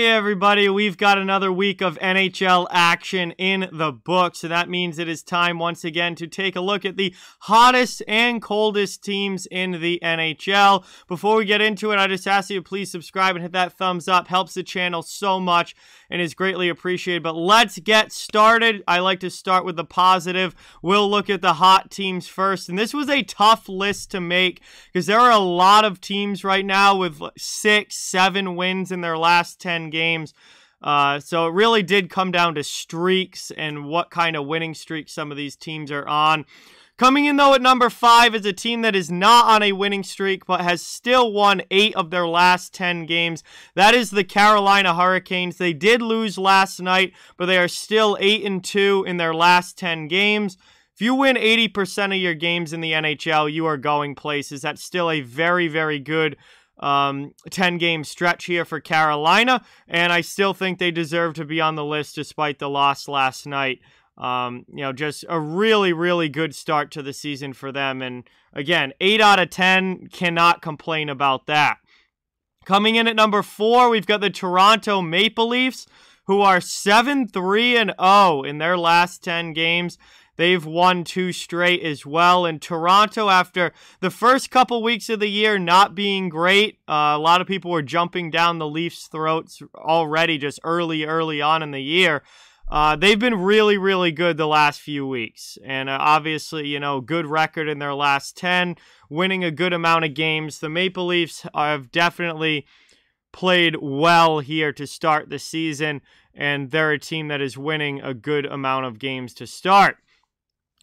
Hey, everybody, we've got another week of NHL action in the books. So that means it is time once again to take a look at the hottest and coldest teams in the NHL. Before we get into it, I just ask you to please subscribe and hit that thumbs up. Helps the channel so much and is greatly appreciated. But let's get started. I like to start with the positive. We'll look at the hot teams first. And this was a tough list to make because there are a lot of teams right now with six, seven wins in their last 10 games games. Uh, so it really did come down to streaks and what kind of winning streak some of these teams are on. Coming in, though, at number five is a team that is not on a winning streak but has still won eight of their last 10 games. That is the Carolina Hurricanes. They did lose last night, but they are still 8 and 2 in their last 10 games. If you win 80% of your games in the NHL, you are going places. That's still a very, very good um, 10 game stretch here for Carolina, and I still think they deserve to be on the list despite the loss last night. Um, you know, just a really, really good start to the season for them. And again, 8 out of 10, cannot complain about that. Coming in at number four, we've got the Toronto Maple Leafs, who are 7 3 and 0 in their last 10 games. They've won two straight as well. And Toronto, after the first couple weeks of the year not being great, uh, a lot of people were jumping down the Leafs' throats already just early, early on in the year. Uh, they've been really, really good the last few weeks. And uh, obviously, you know, good record in their last 10, winning a good amount of games. The Maple Leafs have definitely played well here to start the season, and they're a team that is winning a good amount of games to start.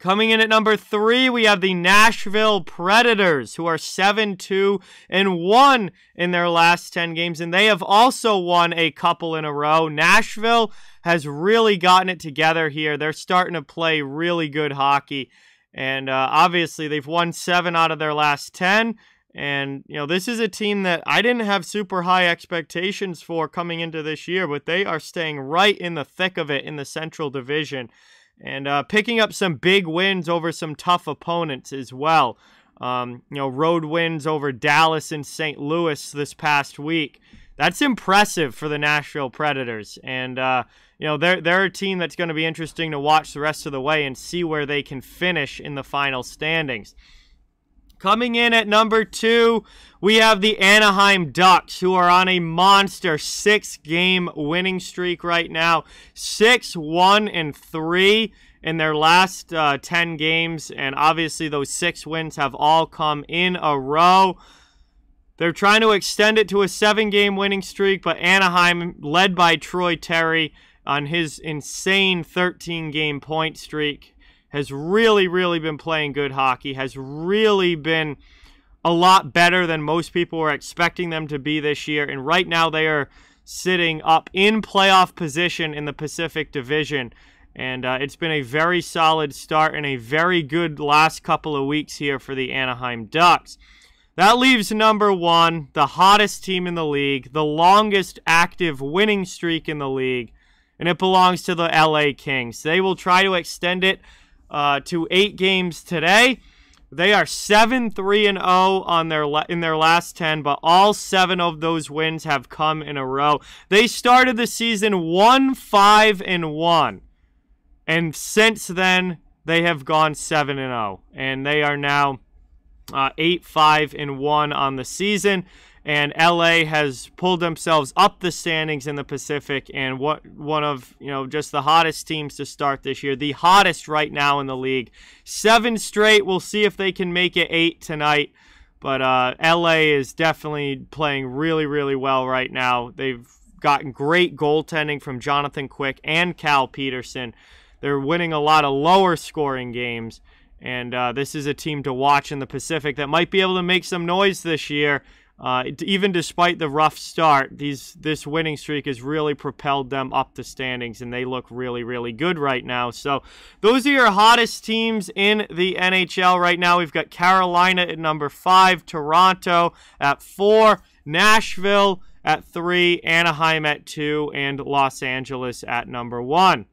Coming in at number three, we have the Nashville Predators, who are 7 2 and 1 in their last 10 games, and they have also won a couple in a row. Nashville has really gotten it together here. They're starting to play really good hockey, and uh, obviously, they've won seven out of their last 10. And, you know, this is a team that I didn't have super high expectations for coming into this year, but they are staying right in the thick of it in the Central Division and uh, picking up some big wins over some tough opponents as well. Um, you know, road wins over Dallas and St. Louis this past week. That's impressive for the Nashville Predators, and uh, you know they're they're a team that's going to be interesting to watch the rest of the way and see where they can finish in the final standings. Coming in at number two, we have the Anaheim Ducks, who are on a monster six game winning streak right now. Six, one, and three in their last uh, 10 games. And obviously, those six wins have all come in a row. They're trying to extend it to a seven game winning streak, but Anaheim, led by Troy Terry on his insane 13 game point streak, has really, really been playing good hockey, has really been a lot better than most people were expecting them to be this year. And right now they are sitting up in playoff position in the Pacific Division. And uh, it's been a very solid start and a very good last couple of weeks here for the Anaheim Ducks. That leaves number one, the hottest team in the league, the longest active winning streak in the league, and it belongs to the LA Kings. They will try to extend it uh, to eight games today. They are 7 3 and 0 on their in their last 10, but all 7 of those wins have come in a row. They started the season 1 5 and 1. And since then, they have gone 7 and 0 and they are now uh, 8 5 and 1 on the season and LA has pulled themselves up the standings in the Pacific and what one of you know just the hottest teams to start this year, the hottest right now in the league. Seven straight. We'll see if they can make it eight tonight. But uh, LA is definitely playing really, really well right now. They've gotten great goaltending from Jonathan Quick and Cal Peterson. They're winning a lot of lower scoring games. And uh, this is a team to watch in the Pacific that might be able to make some noise this year uh, even despite the rough start, these this winning streak has really propelled them up the standings, and they look really, really good right now. So those are your hottest teams in the NHL right now. We've got Carolina at number five, Toronto at four, Nashville at three, Anaheim at two, and Los Angeles at number one.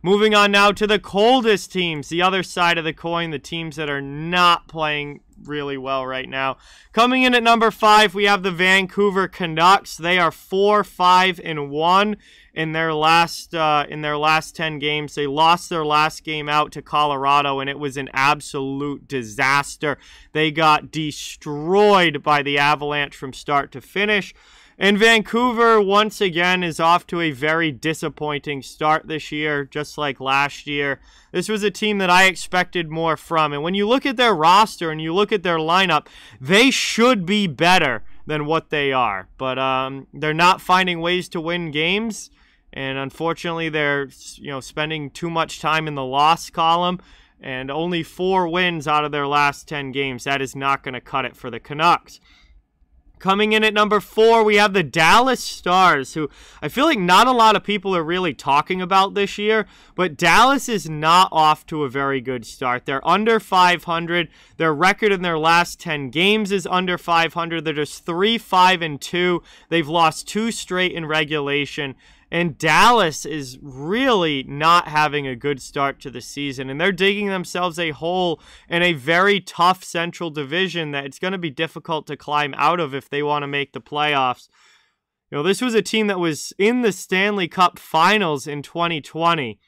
Moving on now to the coldest teams, the other side of the coin, the teams that are not playing really well right now. Coming in at number five, we have the Vancouver Canucks. They are four, five, and one in their last uh, in their last ten games. They lost their last game out to Colorado, and it was an absolute disaster. They got destroyed by the Avalanche from start to finish. And Vancouver, once again, is off to a very disappointing start this year, just like last year. This was a team that I expected more from. And when you look at their roster and you look at their lineup, they should be better than what they are. But um, they're not finding ways to win games. And unfortunately, they're you know spending too much time in the loss column and only four wins out of their last 10 games. That is not going to cut it for the Canucks. Coming in at number four, we have the Dallas Stars, who I feel like not a lot of people are really talking about this year, but Dallas is not off to a very good start. They're under 500. Their record in their last 10 games is under 500. They're just 3 5 and 2. They've lost two straight in regulation. And Dallas is really not having a good start to the season. And they're digging themselves a hole in a very tough central division that it's going to be difficult to climb out of if they want to make the playoffs. You know, this was a team that was in the Stanley Cup finals in 2020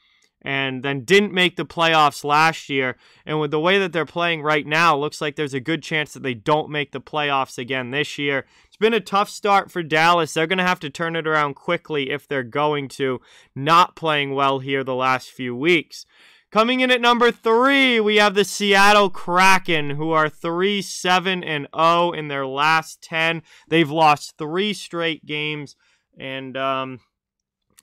and then didn't make the playoffs last year. And with the way that they're playing right now, looks like there's a good chance that they don't make the playoffs again this year. It's been a tough start for Dallas. They're going to have to turn it around quickly if they're going to, not playing well here the last few weeks. Coming in at number three, we have the Seattle Kraken, who are 3 7 and 0 in their last 10. They've lost three straight games, and um,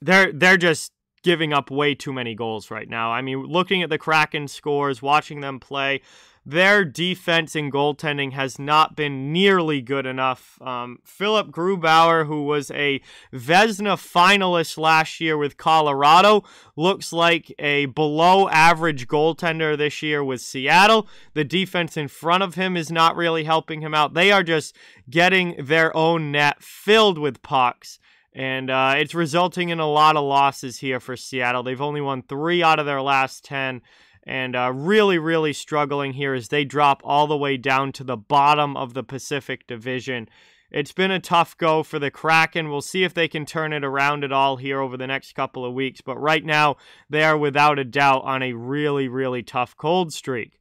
they're, they're just giving up way too many goals right now. I mean, looking at the Kraken scores, watching them play, their defense and goaltending has not been nearly good enough. Um, Philip Grubauer, who was a Vesna finalist last year with Colorado, looks like a below average goaltender this year with Seattle. The defense in front of him is not really helping him out. They are just getting their own net filled with pucks and uh, it's resulting in a lot of losses here for Seattle. They've only won three out of their last 10 and uh, really, really struggling here as they drop all the way down to the bottom of the Pacific Division. It's been a tough go for the Kraken. We'll see if they can turn it around at all here over the next couple of weeks. But right now, they are without a doubt on a really, really tough cold streak.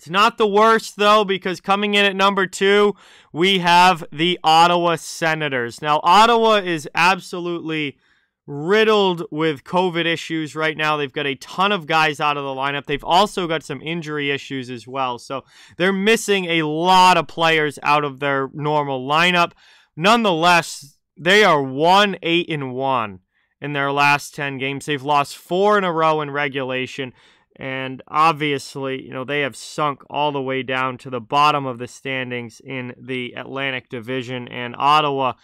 It's not the worst, though, because coming in at number two, we have the Ottawa Senators. Now, Ottawa is absolutely riddled with COVID issues right now. They've got a ton of guys out of the lineup. They've also got some injury issues as well. So they're missing a lot of players out of their normal lineup. Nonetheless, they are 1 8 1 in their last 10 games. They've lost four in a row in regulation. And obviously, you know, they have sunk all the way down to the bottom of the standings in the Atlantic Division. And Ottawa,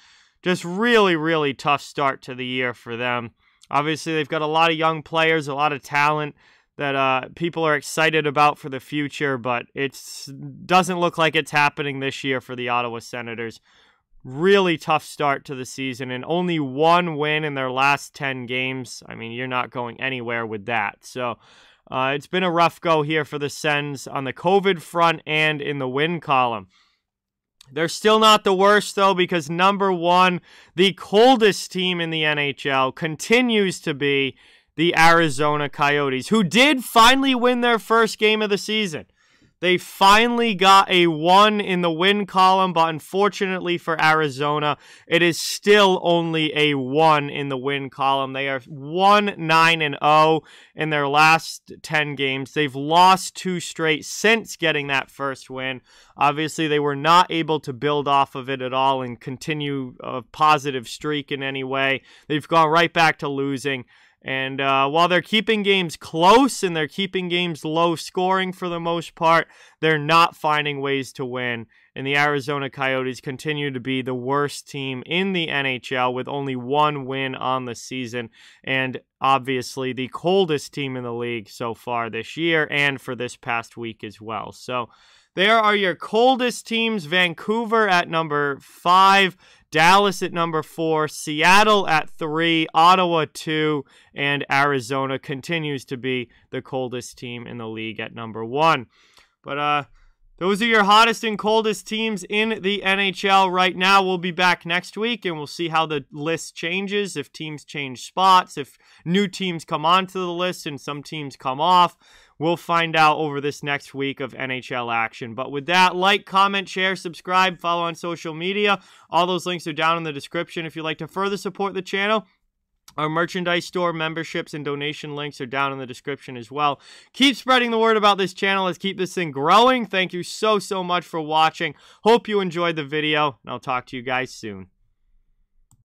just really, really tough start to the year for them. Obviously, they've got a lot of young players, a lot of talent that uh, people are excited about for the future, but it doesn't look like it's happening this year for the Ottawa Senators. Really tough start to the season, and only one win in their last 10 games. I mean, you're not going anywhere with that. So, uh, it's been a rough go here for the Sens on the COVID front and in the win column. They're still not the worst, though, because number one, the coldest team in the NHL, continues to be the Arizona Coyotes, who did finally win their first game of the season. They finally got a one in the win column, but unfortunately for Arizona, it is still only a one in the win column. They are 1 9 and 0 in their last 10 games. They've lost two straight since getting that first win. Obviously, they were not able to build off of it at all and continue a positive streak in any way. They've gone right back to losing. And uh, while they're keeping games close and they're keeping games low scoring for the most part, they're not finding ways to win. And the Arizona Coyotes continue to be the worst team in the NHL with only one win on the season. And obviously, the coldest team in the league so far this year and for this past week as well. So there are your coldest teams Vancouver at number five, Dallas at number four, Seattle at three, Ottawa two, and Arizona continues to be the coldest team in the league at number one. But, uh, those are your hottest and coldest teams in the NHL right now. We'll be back next week and we'll see how the list changes, if teams change spots, if new teams come onto the list and some teams come off. We'll find out over this next week of NHL action. But with that, like, comment, share, subscribe, follow on social media. All those links are down in the description. If you'd like to further support the channel, our merchandise store memberships and donation links are down in the description as well. Keep spreading the word about this channel. Let's keep this thing growing. Thank you so, so much for watching. Hope you enjoyed the video, and I'll talk to you guys soon.